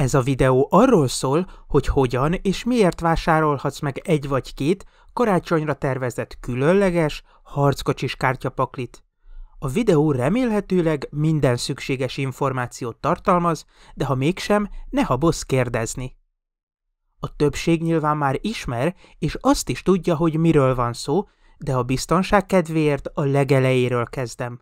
Ez a videó arról szól, hogy hogyan és miért vásárolhatsz meg egy vagy két karácsonyra tervezett különleges, harckocsis kártyapaklit. A videó remélhetőleg minden szükséges információt tartalmaz, de ha mégsem, ne habozz kérdezni. A többség nyilván már ismer, és azt is tudja, hogy miről van szó, de a biztonság kedvéért a legelejéről kezdem.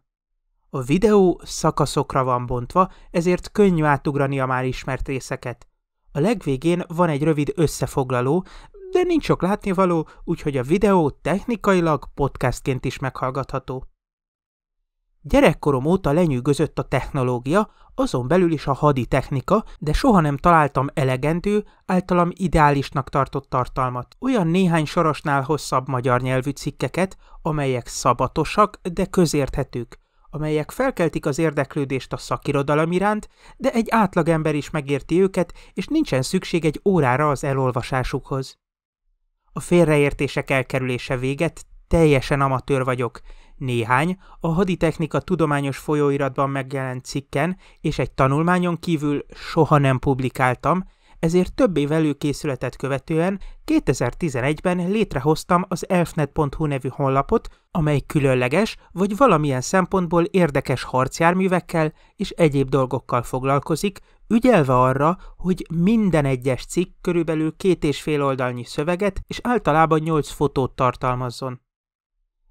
A videó szakaszokra van bontva, ezért könnyű átugrani a már ismert részeket. A legvégén van egy rövid összefoglaló, de nincs sok látnivaló, úgyhogy a videó technikailag podcastként is meghallgatható. Gyerekkorom óta lenyűgözött a technológia, azon belül is a hadi technika, de soha nem találtam elegendő, általam ideálisnak tartott tartalmat. Olyan néhány sorosnál hosszabb magyar nyelvű cikkeket, amelyek szabatosak, de közérthetők amelyek felkeltik az érdeklődést a szakirodalom iránt, de egy átlagember is megérti őket, és nincsen szükség egy órára az elolvasásukhoz. A félreértések elkerülése véget teljesen amatőr vagyok. Néhány a haditechnika tudományos folyóiratban megjelent cikken és egy tanulmányon kívül soha nem publikáltam, ezért több év előkészületet követően 2011-ben létrehoztam az elfnet.hu nevű honlapot, amely különleges vagy valamilyen szempontból érdekes harcjárművekkel és egyéb dolgokkal foglalkozik, ügyelve arra, hogy minden egyes cikk körülbelül két és fél oldalnyi szöveget és általában 8 fotót tartalmazzon.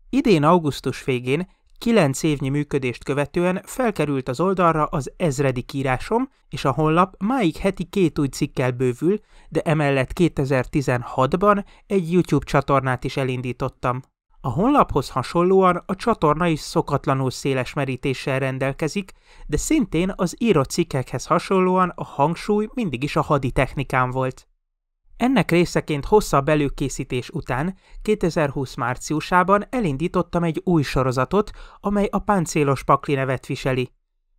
Idén augusztus végén Kilenc évnyi működést követően felkerült az oldalra az ezredik írásom, és a honlap máig heti két új cikkel bővül, de emellett 2016-ban egy YouTube csatornát is elindítottam. A honlaphoz hasonlóan a csatorna is szokatlanul széles merítéssel rendelkezik, de szintén az írott cikkekhez hasonlóan a hangsúly mindig is a haditechnikán volt. Ennek részeként hosszabb előkészítés után 2020 márciusában elindítottam egy új sorozatot, amely a páncélos pakli nevet viseli.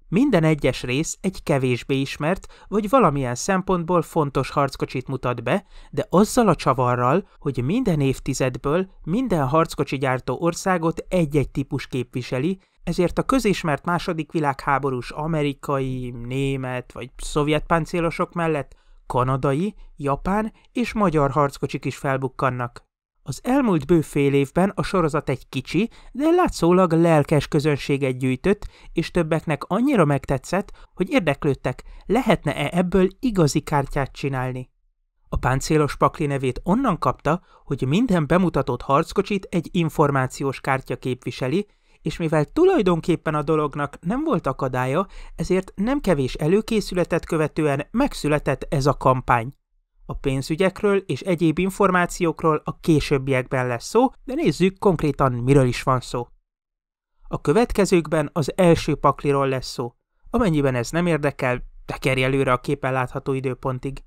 Minden egyes rész egy kevésbé ismert, vagy valamilyen szempontból fontos harckocsit mutat be, de azzal a csavarral, hogy minden évtizedből minden harckocsi gyártó országot egy-egy típus képviseli, ezért a közismert második világháborús amerikai, német vagy szovjet páncélosok mellett kanadai, japán és magyar harckocsik is felbukkannak. Az elmúlt bő fél évben a sorozat egy kicsi, de látszólag lelkes közönséget gyűjtött, és többeknek annyira megtetszett, hogy érdeklődtek, lehetne-e ebből igazi kártyát csinálni. A páncélos pakli nevét onnan kapta, hogy minden bemutatott harckocsit egy információs kártya képviseli, és mivel tulajdonképpen a dolognak nem volt akadálya, ezért nem kevés előkészületet követően megszületett ez a kampány. A pénzügyekről és egyéb információkról a későbbiekben lesz szó, de nézzük konkrétan miről is van szó. A következőkben az első pakliról lesz szó. Amennyiben ez nem érdekel, tekerj előre a képen látható időpontig.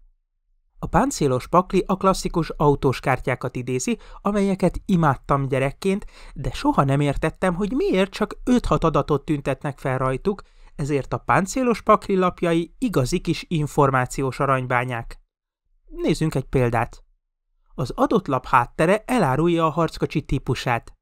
A páncélos pakli a klasszikus autós kártyákat idézi, amelyeket imádtam gyerekként, de soha nem értettem, hogy miért csak 5-6 adatot tüntetnek fel rajtuk, ezért a páncélos pakli lapjai igazi kis információs aranybányák. Nézzünk egy példát. Az adott lap háttere elárulja a harckocsi típusát.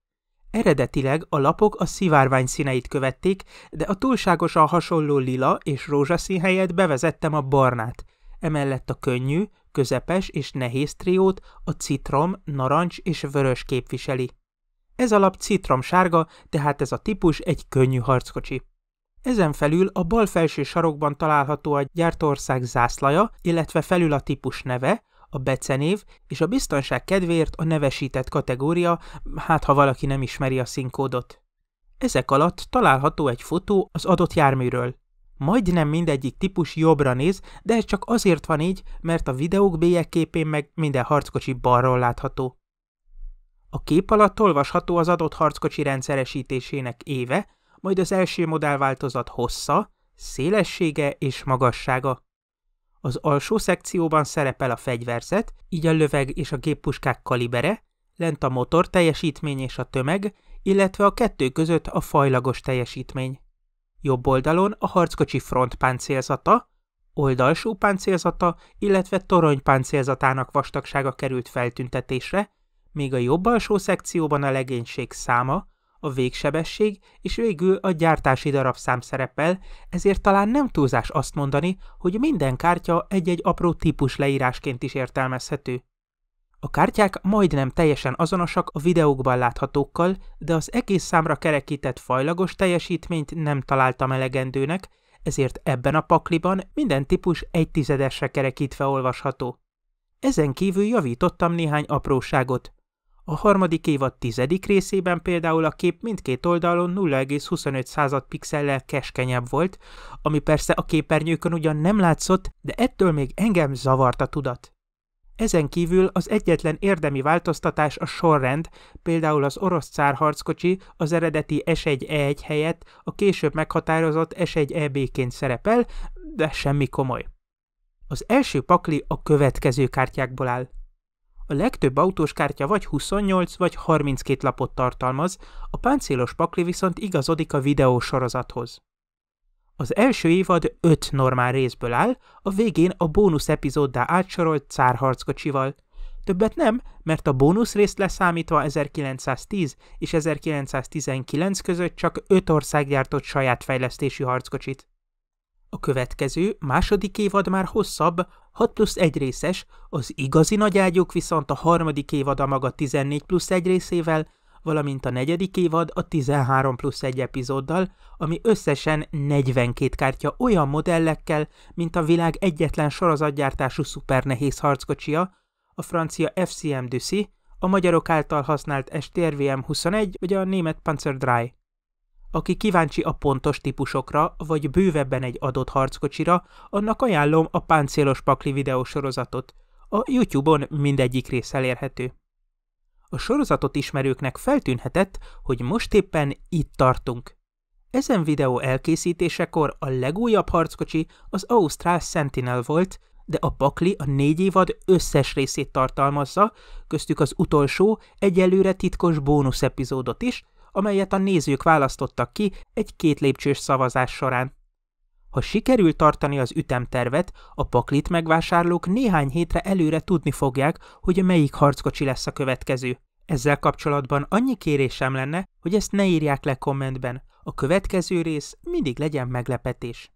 Eredetileg a lapok a szivárvány színeit követték, de a túlságosan hasonló lila és rózsaszín helyett bevezettem a barnát – Emellett a könnyű, közepes és nehéz triót a citrom, narancs és vörös képviseli. Ez alap citrom sárga, tehát ez a típus egy könnyű harckocsi. Ezen felül a bal felső sarokban található a gyártóország zászlaja, illetve felül a típus neve, a becenév és a biztonság kedvéért a nevesített kategória, hát ha valaki nem ismeri a színkódot. Ezek alatt található egy fotó az adott járműről. Majdnem mindegyik típus jobbra néz, de ez csak azért van így, mert a videók képén meg minden harckocsi balról látható. A kép alatt olvasható az adott harckocsi rendszeresítésének éve, majd az első modellváltozat hossza, szélessége és magassága. Az alsó szekcióban szerepel a fegyverzet, így a löveg és a géppuskák kalibere, lent a motor teljesítmény és a tömeg, illetve a kettő között a fajlagos teljesítmény. Jobb oldalon a harckocsi frontpáncélzata, oldalsó páncélzata, illetve torony páncélzatának vastagsága került feltüntetésre, még a jobb alsó szekcióban a legénység száma, a végsebesség és végül a gyártási darabszám szerepel, ezért talán nem túlzás azt mondani, hogy minden kártya egy-egy apró típus leírásként is értelmezhető. A kártyák majdnem teljesen azonosak a videókban láthatókkal, de az egész számra kerekített fajlagos teljesítményt nem találtam elegendőnek, ezért ebben a pakliban minden típus egy tizedesre kerekítve olvasható. Ezen kívül javítottam néhány apróságot. A harmadik évad tizedik részében például a kép mindkét oldalon 0,25 pixellel keskenyebb volt, ami persze a képernyőkön ugyan nem látszott, de ettől még engem zavart a tudat. Ezen kívül az egyetlen érdemi változtatás a sorrend, például az orosz harckocsi az eredeti S1E1 e helyett a később meghatározott S1EB-ként e szerepel, de semmi komoly. Az első pakli a következő kártyákból áll. A legtöbb autós kártya vagy 28 vagy 32 lapot tartalmaz, a páncélos pakli viszont igazodik a videósorozathoz. Az első évad öt normál részből áll, a végén a bónusz epizóddá átsorolt cárharckocsival. Többet nem, mert a bónusz részt leszámítva 1910 és 1919 között csak öt ország gyártott saját fejlesztésű harckocsit. A következő, második évad már hosszabb, 6 plusz 1 részes, az igazi nagyágyok viszont a harmadik a maga 14 plusz 1 részével, valamint a negyedik évad a 13 plusz 1 epizóddal, ami összesen 42 kártya olyan modellekkel, mint a világ egyetlen sorozatgyártású szupernehéz harckocsia, a francia FCM Düssi, a magyarok által használt STRVM 21 vagy a német Panzer Dry. Aki kíváncsi a pontos típusokra, vagy bővebben egy adott harckocsira, annak ajánlom a Páncélos Pakli videósorozatot. A YouTube-on mindegyik rész elérhető a sorozatot ismerőknek feltűnhetett, hogy most éppen itt tartunk. Ezen videó elkészítésekor a legújabb harckocsi az Ausztrál Sentinel volt, de a pakli a négy évad összes részét tartalmazza, köztük az utolsó, egyelőre titkos bónusz epizódot is, amelyet a nézők választottak ki egy két lépcsős szavazás során. Ha sikerül tartani az ütemtervet, a paklit megvásárlók néhány hétre előre tudni fogják, hogy melyik harckocsi lesz a következő. Ezzel kapcsolatban annyi kérésem lenne, hogy ezt ne írják le kommentben. A következő rész mindig legyen meglepetés.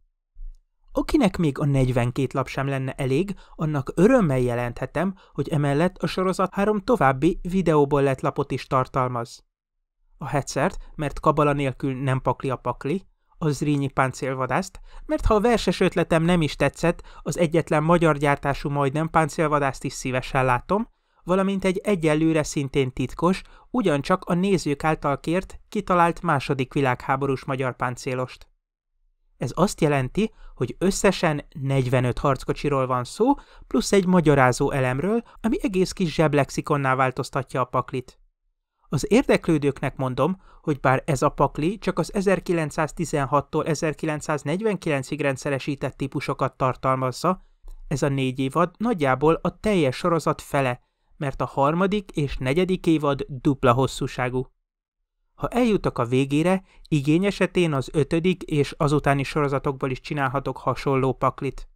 Akinek még a 42 lap sem lenne elég, annak örömmel jelenthetem, hogy emellett a sorozat három további videóból lett lapot is tartalmaz. A hetszert, mert kabala nélkül nem pakli a pakli, az Rínyi páncélvadászt, mert ha a verses ötletem nem is tetszett, az egyetlen magyar gyártású majdnem páncélvadászt is szívesen látom, valamint egy egyelőre szintén titkos, ugyancsak a nézők által kért, kitalált második világháborús magyar páncélost. Ez azt jelenti, hogy összesen 45 harckocsiról van szó, plusz egy magyarázó elemről, ami egész kis zseblexikonná változtatja a paklit. Az érdeklődőknek mondom, hogy bár ez a pakli csak az 1916-tól 1949-ig rendszeresített típusokat tartalmazza, ez a négy évad nagyjából a teljes sorozat fele, mert a harmadik és negyedik évad dupla hosszúságú. Ha eljutok a végére, igény esetén az ötödik és azutáni sorozatokból is csinálhatok hasonló paklit.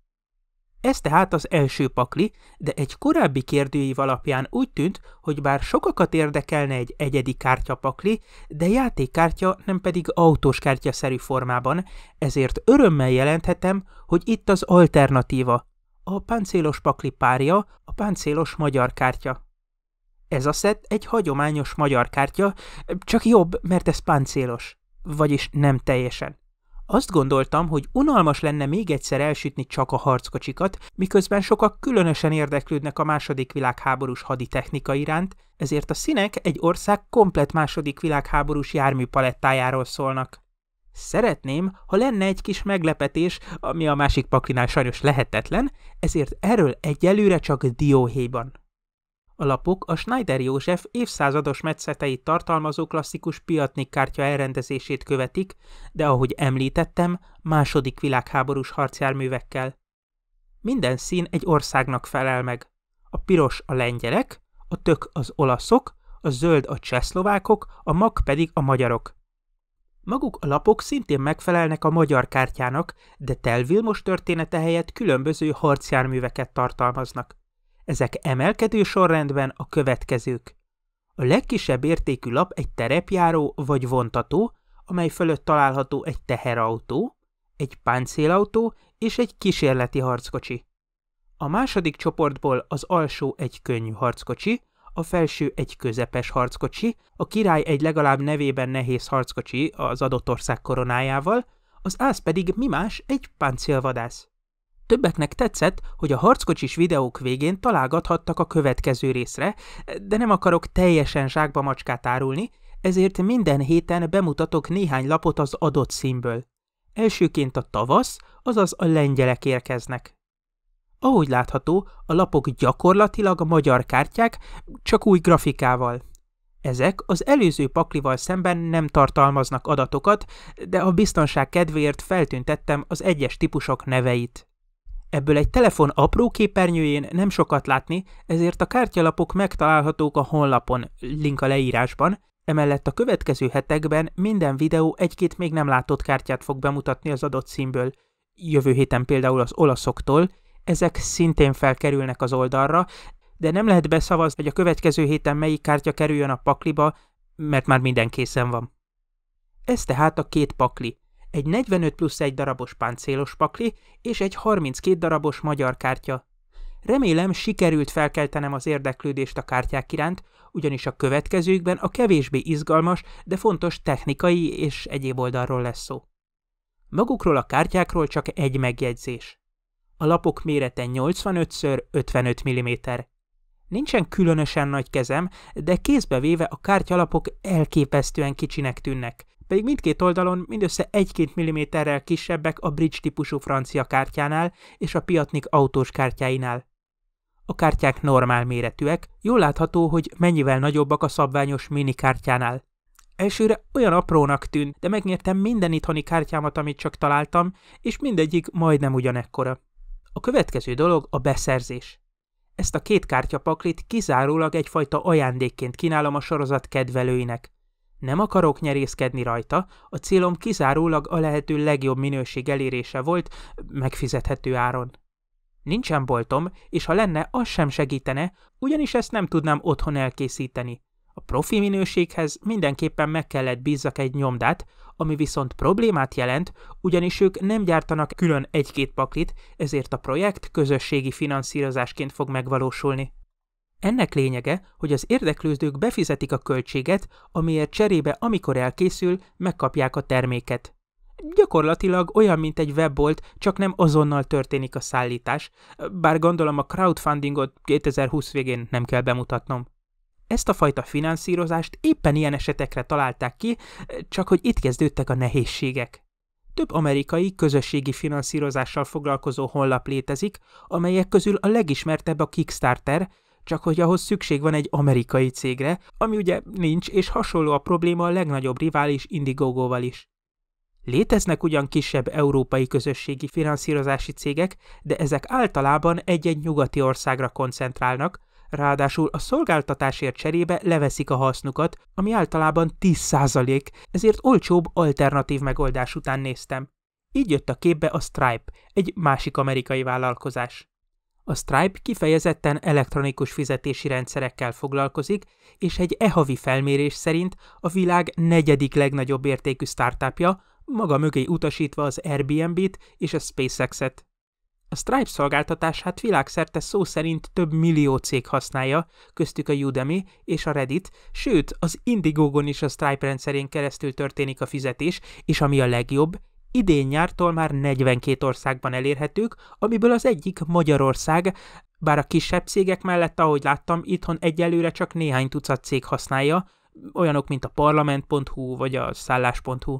Ez tehát az első pakli, de egy korábbi kérdőív alapján úgy tűnt, hogy bár sokakat érdekelne egy egyedi kártyapakli, de játékkártya nem pedig autós kártyaszerű formában, ezért örömmel jelenthetem, hogy itt az alternatíva. A páncélos pakli párja, a páncélos magyar kártya. Ez a szett egy hagyományos magyar kártya, csak jobb, mert ez páncélos. Vagyis nem teljesen. Azt gondoltam, hogy unalmas lenne még egyszer elsütni csak a harckocsikat, miközben sokak különösen érdeklődnek a második világháborús haditechnika iránt, ezért a színek egy ország komplet második világháborús jármű palettájáról szólnak. Szeretném, ha lenne egy kis meglepetés, ami a másik paklinál sajnos lehetetlen, ezért erről egyelőre csak dióhéjban. A lapok a Schneider József évszázados metszeteit tartalmazó klasszikus piatnik kártya elrendezését követik, de ahogy említettem, második világháborús harcjárművekkel. Minden szín egy országnak felel meg. A piros a lengyelek, a tök az olaszok, a zöld a csehszlovákok, a mag pedig a magyarok. Maguk a lapok szintén megfelelnek a magyar kártyának, de Tel Vilmos története helyett különböző harcjárműveket tartalmaznak. Ezek emelkedő sorrendben a következők. A legkisebb értékű lap egy terepjáró vagy vontató, amely fölött található egy teherautó, egy páncélautó és egy kísérleti harckocsi. A második csoportból az alsó egy könnyű harckocsi, a felső egy közepes harckocsi, a király egy legalább nevében nehéz harckocsi az adott ország koronájával, az ász pedig mi más egy páncélvadász. Többeknek tetszett, hogy a harckocsis videók végén találgathattak a következő részre, de nem akarok teljesen zsákba macskát árulni, ezért minden héten bemutatok néhány lapot az adott színből. Elsőként a tavasz, azaz a lengyelek érkeznek. Ahogy látható, a lapok gyakorlatilag a magyar kártyák, csak új grafikával. Ezek az előző paklival szemben nem tartalmaznak adatokat, de a biztonság kedvéért feltüntettem az egyes típusok neveit. Ebből egy telefon apró képernyőjén nem sokat látni, ezért a kártyalapok megtalálhatók a honlapon, link a leírásban, emellett a következő hetekben minden videó egy-két még nem látott kártyát fog bemutatni az adott színből. Jövő héten például az olaszoktól, ezek szintén felkerülnek az oldalra, de nem lehet beszavazni, hogy a következő héten melyik kártya kerüljön a pakliba, mert már minden készen van. Ez tehát a két pakli egy 45 plusz egy darabos páncélos pakli és egy 32 darabos magyar kártya. Remélem sikerült felkeltenem az érdeklődést a kártyák iránt, ugyanis a következőkben a kevésbé izgalmas, de fontos technikai és egyéb oldalról lesz szó. Magukról a kártyákról csak egy megjegyzés. A lapok mérete 85x55 mm. Nincsen különösen nagy kezem, de kézbe véve a kártyalapok elképesztően kicsinek tűnnek, pedig mindkét oldalon mindössze 1-2 mm-rel kisebbek a bridge típusú francia kártyánál és a Piatnik autós kártyáinál. A kártyák normál méretűek, jól látható, hogy mennyivel nagyobbak a szabványos mini kártyánál. Elsőre olyan aprónak tűnt, de megnyertem minden itthoni kártyámat, amit csak találtam, és mindegyik majdnem ugyanekkora. A következő dolog a beszerzés. Ezt a két kártyapaklit kizárólag egyfajta ajándékként kínálom a sorozat kedvelőinek. Nem akarok nyerészkedni rajta, a célom kizárólag a lehető legjobb minőség elérése volt, megfizethető áron. Nincsen boltom, és ha lenne, az sem segítene, ugyanis ezt nem tudnám otthon elkészíteni. A profi minőséghez mindenképpen meg kellett bízzak egy nyomdát, ami viszont problémát jelent, ugyanis ők nem gyártanak külön egy-két paklit, ezért a projekt közösségi finanszírozásként fog megvalósulni. Ennek lényege, hogy az érdeklődők befizetik a költséget, amiért cserébe amikor elkészül, megkapják a terméket. Gyakorlatilag olyan, mint egy webbolt, csak nem azonnal történik a szállítás, bár gondolom a crowdfundingot 2020 végén nem kell bemutatnom. Ezt a fajta finanszírozást éppen ilyen esetekre találták ki, csak hogy itt kezdődtek a nehézségek. Több amerikai közösségi finanszírozással foglalkozó honlap létezik, amelyek közül a legismertebb a Kickstarter – csak hogy ahhoz szükség van egy amerikai cégre, ami ugye nincs, és hasonló a probléma a legnagyobb rivális Indiegogo-val is. Léteznek ugyan kisebb európai közösségi finanszírozási cégek, de ezek általában egy-egy nyugati országra koncentrálnak, ráadásul a szolgáltatásért cserébe leveszik a hasznukat, ami általában 10%, ezért olcsóbb alternatív megoldás után néztem. Így jött a képbe a Stripe, egy másik amerikai vállalkozás. A Stripe kifejezetten elektronikus fizetési rendszerekkel foglalkozik, és egy e-havi felmérés szerint a világ negyedik legnagyobb értékű startupja, maga mögé utasítva az Airbnb-t és a SpaceX-et. A Stripe szolgáltatását világszerte szó szerint több millió cég használja, köztük a Udemy és a Reddit, sőt, az Indiegogon is a Stripe rendszerén keresztül történik a fizetés, és ami a legjobb, idén nyártól már 42 országban elérhetők, amiből az egyik Magyarország, bár a kisebb cégek mellett, ahogy láttam, itthon egyelőre csak néhány tucat cég használja, olyanok, mint a parlament.hu vagy a szállás.hu.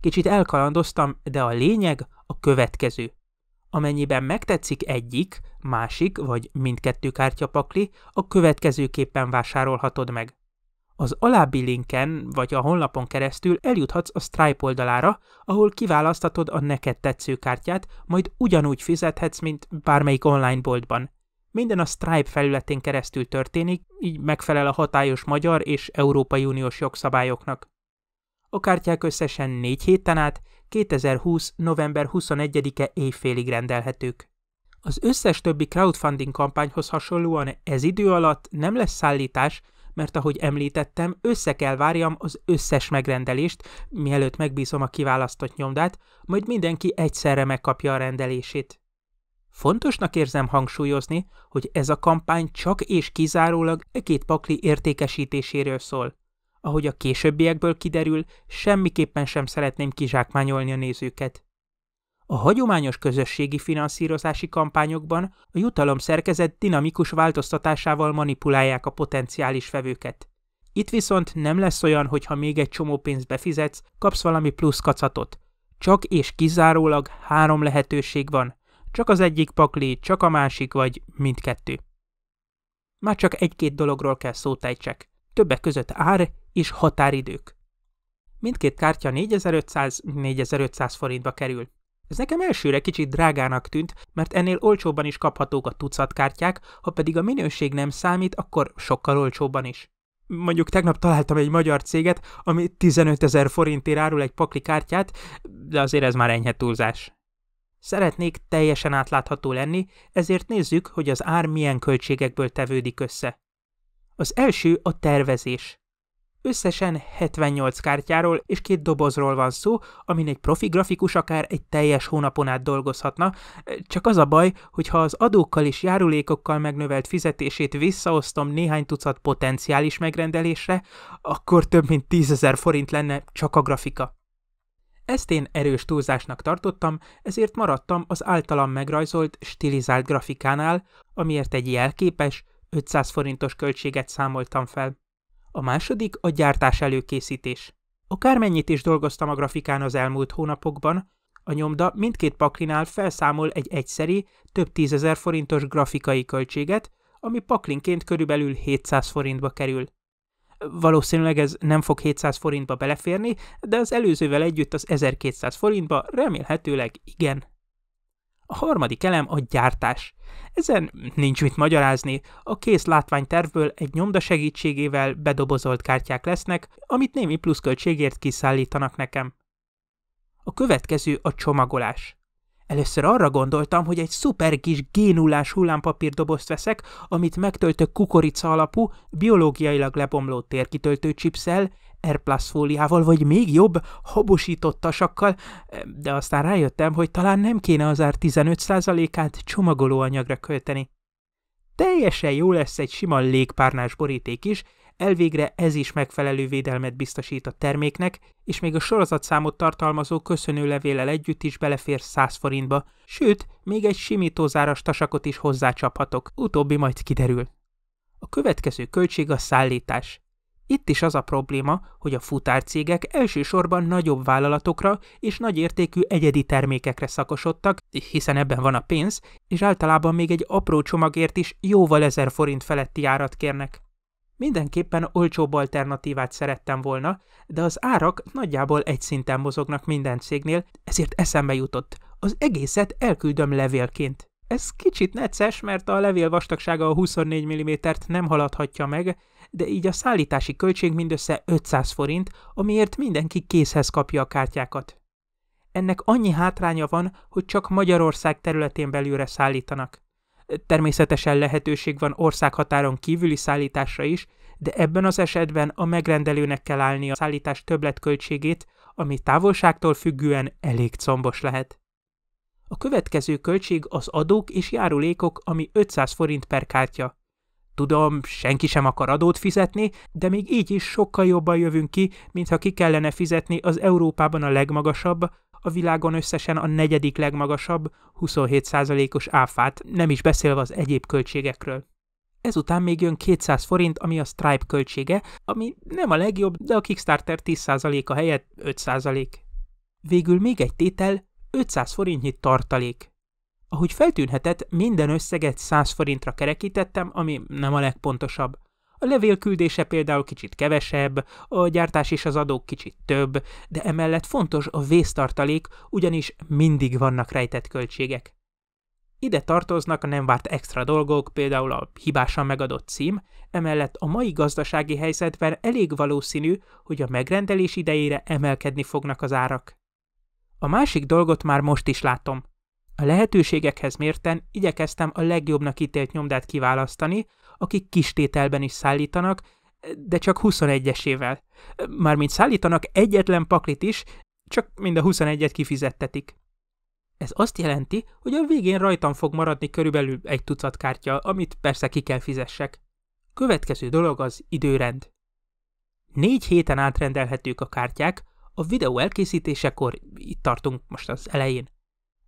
Kicsit elkalandoztam, de a lényeg a következő. Amennyiben megtetszik egyik, másik vagy mindkettő kártyapakli, a következőképpen vásárolhatod meg. Az alábbi linken vagy a honlapon keresztül eljuthatsz a Stripe oldalára, ahol kiválasztatod a neked tetsző kártyát, majd ugyanúgy fizethetsz, mint bármelyik online boltban. Minden a Stripe felületén keresztül történik, így megfelel a hatályos magyar és Európai Uniós jogszabályoknak. A kártyák összesen 4 héten át 2020. november 21-e éjfélig rendelhetők. Az összes többi crowdfunding kampányhoz hasonlóan ez idő alatt nem lesz szállítás, mert ahogy említettem, össze kell várjam az összes megrendelést, mielőtt megbízom a kiválasztott nyomdát, majd mindenki egyszerre megkapja a rendelését. Fontosnak érzem hangsúlyozni, hogy ez a kampány csak és kizárólag e két pakli értékesítéséről szól. Ahogy a későbbiekből kiderül, semmiképpen sem szeretném kizsákmányolni a nézőket. A hagyományos közösségi finanszírozási kampányokban a jutalom szerkezet dinamikus változtatásával manipulálják a potenciális vevőket. Itt viszont nem lesz olyan, hogy ha még egy csomó pénzt befizetsz, kapsz valami plusz kacatot. Csak és kizárólag három lehetőség van. Csak az egyik pakli, csak a másik, vagy mindkettő. Már csak egy-két dologról kell szótejtsek. Többek között ár és határidők. Mindkét kártya 4500-4500 forintba kerül. Ez nekem elsőre kicsit drágának tűnt, mert ennél olcsóbban is kaphatók a tucatkártyák, ha pedig a minőség nem számít, akkor sokkal olcsóbban is. Mondjuk tegnap találtam egy magyar céget, ami 15 ezer forintért árul egy pakli kártyát, de azért ez már enyhe túlzás. Szeretnék teljesen átlátható lenni, ezért nézzük, hogy az ár milyen költségekből tevődik össze. Az első a tervezés. Összesen 78 kártyáról és két dobozról van szó, amin egy profi grafikus akár egy teljes hónapon át dolgozhatna, csak az a baj, hogy ha az adókkal és járulékokkal megnövelt fizetését visszaosztom néhány tucat potenciális megrendelésre, akkor több mint 10.000 forint lenne csak a grafika. Ezt én erős túlzásnak tartottam, ezért maradtam az általam megrajzolt, stilizált grafikánál, amiért egy jelképes, 500 forintos költséget számoltam fel. A második a gyártás előkészítés. Akármennyit is dolgoztam a grafikán az elmúlt hónapokban, a nyomda mindkét paklinál felszámol egy egyszeri, több tízezer forintos grafikai költséget, ami paklinként körülbelül 700 forintba kerül. Valószínűleg ez nem fog 700 forintba beleférni, de az előzővel együtt az 1200 forintba remélhetőleg igen. A harmadik elem a gyártás. Ezen nincs mit magyarázni, a kész látványtervből egy nyomda segítségével bedobozolt kártyák lesznek, amit némi pluszköltségért kiszállítanak nekem. A következő a csomagolás. Először arra gondoltam, hogy egy szuper kis génulás hullámpapírdobozt veszek, amit megtöltök kukorica alapú, biológiailag lebomló térkitöltő csipszel, Airplus fóliával, vagy még jobb, habosított tasakkal, de aztán rájöttem, hogy talán nem kéne az ár 15%-át csomagolóanyagra költeni. Teljesen jó lesz egy sima légpárnás boríték is, Elvégre ez is megfelelő védelmet biztosít a terméknek, és még a sorozatszámot tartalmazó köszönőlevéllel együtt is belefér 100 forintba, sőt, még egy simítózáras tasakot is hozzácsaphatok, utóbbi majd kiderül. A következő költség a szállítás. Itt is az a probléma, hogy a futárcégek elsősorban nagyobb vállalatokra és nagyértékű egyedi termékekre szakosodtak, hiszen ebben van a pénz, és általában még egy apró csomagért is jóval ezer forint feletti árat kérnek. Mindenképpen olcsóbb alternatívát szerettem volna, de az árak nagyjából egy szinten mozognak minden cégnél, ezért eszembe jutott. Az egészet elküldöm levélként. Ez kicsit necces, mert a levél vastagsága a 24 mm-t nem haladhatja meg, de így a szállítási költség mindössze 500 forint, amiért mindenki készhez kapja a kártyákat. Ennek annyi hátránya van, hogy csak Magyarország területén belülre szállítanak. Természetesen lehetőség van országhatáron kívüli szállításra is, de ebben az esetben a megrendelőnek kell állni a szállítás többletköltségét, ami távolságtól függően elég combos lehet. A következő költség az adók és járulékok, ami 500 forint per kártya. Tudom, senki sem akar adót fizetni, de még így is sokkal jobban jövünk ki, mint ha ki kellene fizetni az Európában a legmagasabb, a világon összesen a negyedik legmagasabb, 27%-os áfát, nem is beszélve az egyéb költségekről. Ezután még jön 200 forint, ami a Stripe költsége, ami nem a legjobb, de a Kickstarter 10%-a helyett 5%. Végül még egy tétel, 500 forintnyi tartalék. Ahogy feltűnhetett, minden összeget 100 forintra kerekítettem, ami nem a legpontosabb. A levél küldése például kicsit kevesebb, a gyártás és az adók kicsit több, de emellett fontos a vésztartalék, ugyanis mindig vannak rejtett költségek. Ide tartoznak a nem várt extra dolgok, például a hibásan megadott cím, emellett a mai gazdasági helyzetben elég valószínű, hogy a megrendelés idejére emelkedni fognak az árak. A másik dolgot már most is látom. A lehetőségekhez mérten igyekeztem a legjobbnak ítélt nyomdát kiválasztani, akik kistételben is szállítanak, de csak 21-esével. Mármint szállítanak egyetlen paklit is, csak mind a 21-et kifizettetik. Ez azt jelenti, hogy a végén rajtam fog maradni körülbelül egy tucat kártya, amit persze ki kell fizessek. Következő dolog az időrend. Négy héten átrendelhetők a kártyák, a videó elkészítésekor itt tartunk most az elején.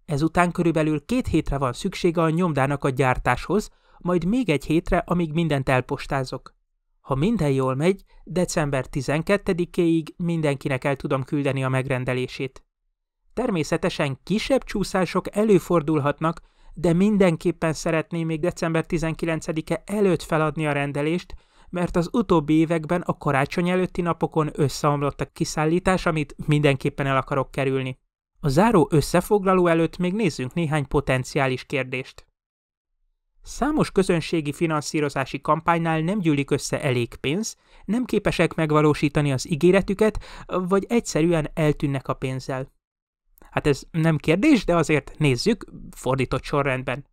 Ezután körülbelül két hétre van szüksége a nyomdának a gyártáshoz, majd még egy hétre, amíg mindent elpostázok. Ha minden jól megy, december 12-éig mindenkinek el tudom küldeni a megrendelését. Természetesen kisebb csúszások előfordulhatnak, de mindenképpen szeretném még december 19-e előtt feladni a rendelést, mert az utóbbi években a karácsony előtti napokon összeomlott a kiszállítás, amit mindenképpen el akarok kerülni. A záró összefoglaló előtt még nézzünk néhány potenciális kérdést. Számos közönségi finanszírozási kampánynál nem gyűlik össze elég pénz, nem képesek megvalósítani az ígéretüket, vagy egyszerűen eltűnnek a pénzzel. Hát ez nem kérdés, de azért nézzük, fordított sorrendben.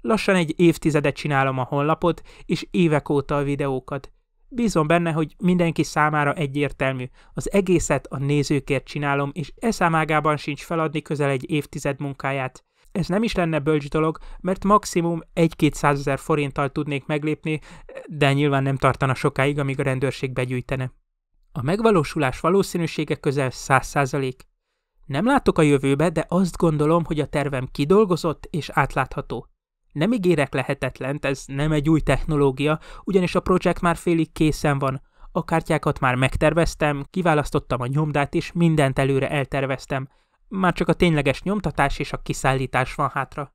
Lassan egy évtizedet csinálom a honlapot, és évek óta a videókat. Bízom benne, hogy mindenki számára egyértelmű. Az egészet a nézőkért csinálom, és eszámágában sincs feladni közel egy évtized munkáját ez nem is lenne bölcs dolog, mert maximum 1-200 ezer forinttal tudnék meglépni, de nyilván nem tartana sokáig, amíg a rendőrség begyűjtene. A megvalósulás valószínűsége közel 100 százalék. Nem látok a jövőbe, de azt gondolom, hogy a tervem kidolgozott és átlátható. Nem ígérek lehetetlent, ez nem egy új technológia, ugyanis a projekt már félig készen van. A kártyákat már megterveztem, kiválasztottam a nyomdát és mindent előre elterveztem – már csak a tényleges nyomtatás és a kiszállítás van hátra.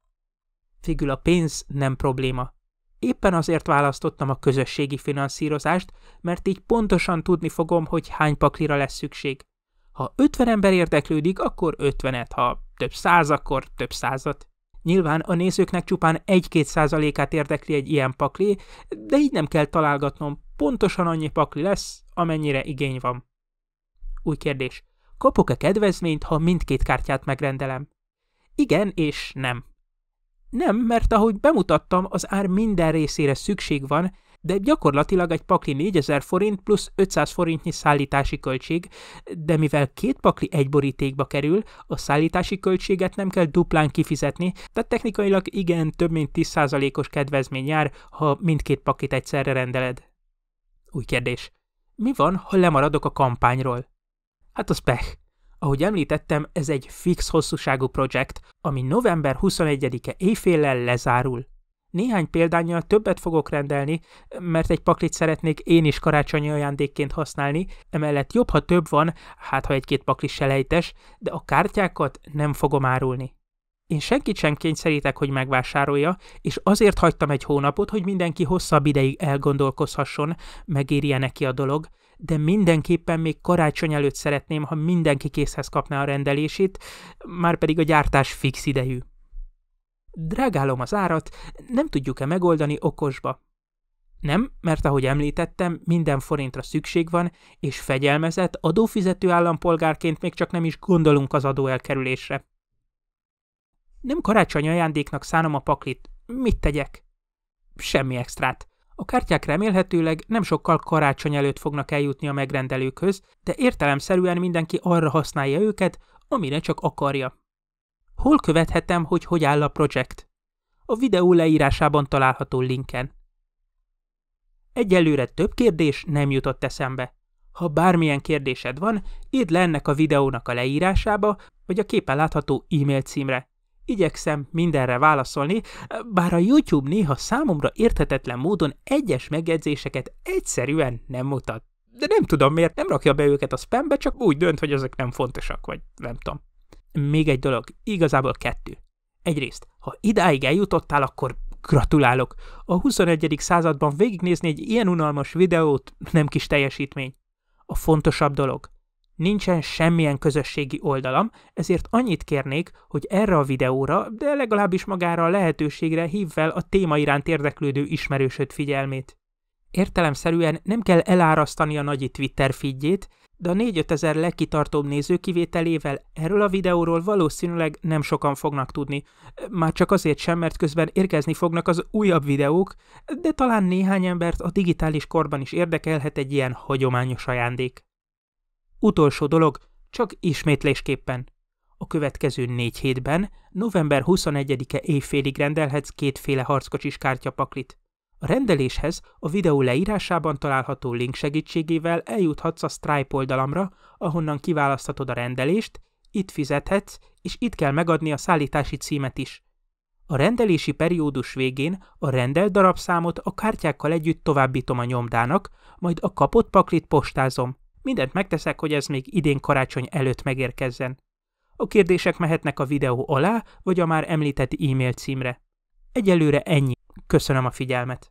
Végül a pénz nem probléma. Éppen azért választottam a közösségi finanszírozást, mert így pontosan tudni fogom, hogy hány paklira lesz szükség. Ha 50 ember érdeklődik, akkor 50-et, ha több száz, akkor több százat. Nyilván a nézőknek csupán 1-2 százalékát érdekli egy ilyen pakli, de így nem kell találgatnom, pontosan annyi pakli lesz, amennyire igény van. Új kérdés. Kapok-e kedvezményt, ha mindkét kártyát megrendelem? Igen és nem. Nem, mert ahogy bemutattam, az ár minden részére szükség van, de gyakorlatilag egy pakli 4000 forint plusz 500 forintnyi szállítási költség, de mivel két pakli egy borítékba kerül, a szállítási költséget nem kell duplán kifizetni, tehát technikailag igen, több mint 10%-os kedvezmény jár, ha mindkét paklit egyszerre rendeled. Új kérdés. Mi van, ha lemaradok a kampányról? Hát az pech. Ahogy említettem, ez egy fix hosszúságú projekt, ami november 21-e éjféllel lezárul. Néhány példányjal többet fogok rendelni, mert egy paklit szeretnék én is karácsonyi ajándékként használni, emellett jobb, ha több van, hát ha egy-két pakli selejtes, de a kártyákat nem fogom árulni. Én senkit sem kényszerítek, hogy megvásárolja, és azért hagytam egy hónapot, hogy mindenki hosszabb ideig elgondolkozhasson, megérje neki a dolog, de mindenképpen még karácsony előtt szeretném, ha mindenki készhez kapná a rendelését, már pedig a gyártás fix idejű. Drágálom az árat, nem tudjuk-e megoldani okosba? Nem, mert ahogy említettem, minden forintra szükség van, és fegyelmezett, adófizető állampolgárként még csak nem is gondolunk az adóelkerülésre. Nem karácsony ajándéknak szánom a paklit. Mit tegyek? Semmi extrát. A kártyák remélhetőleg nem sokkal karácsony előtt fognak eljutni a megrendelőkhöz, de értelemszerűen mindenki arra használja őket, amire csak akarja. Hol követhetem, hogy hogy áll a projekt? A videó leírásában található linken. Egyelőre több kérdés nem jutott eszembe. Ha bármilyen kérdésed van, írd le ennek a videónak a leírásába, vagy a képen látható e-mail címre. Igyekszem mindenre válaszolni, bár a YouTube néha számomra érthetetlen módon egyes megjegyzéseket egyszerűen nem mutat. De nem tudom miért, nem rakja be őket a spambe, csak úgy dönt, hogy ezek nem fontosak, vagy nem tudom. Még egy dolog, igazából kettő. Egyrészt, ha idáig eljutottál, akkor gratulálok. A 21. században végignézni egy ilyen unalmas videót nem kis teljesítmény. A fontosabb dolog – Nincsen semmilyen közösségi oldalam, ezért annyit kérnék, hogy erre a videóra, de legalábbis magára a lehetőségre hív fel a téma iránt érdeklődő ismerősöd figyelmét. Értelemszerűen nem kell elárasztani a nagy Twitter figyét de a 4 ezer legkitartóbb néző kivételével erről a videóról valószínűleg nem sokan fognak tudni. Már csak azért sem, mert közben érkezni fognak az újabb videók, de talán néhány embert a digitális korban is érdekelhet egy ilyen hagyományos ajándék. Utolsó dolog, csak ismétlésképpen. A következő négy hétben, november 21-e évfélig rendelhetsz kétféle harckocsis kártyapaklit. A rendeléshez a videó leírásában található link segítségével eljuthatsz a Stripe oldalamra, ahonnan kiválaszthatod a rendelést, itt fizethetsz, és itt kell megadni a szállítási címet is. A rendelési periódus végén a rendelt darabszámot a kártyákkal együtt továbbítom a nyomdának, majd a kapott paklit postázom. Mindent megteszek, hogy ez még idén karácsony előtt megérkezzen. A kérdések mehetnek a videó alá, vagy a már említett e-mail címre. Egyelőre ennyi. Köszönöm a figyelmet.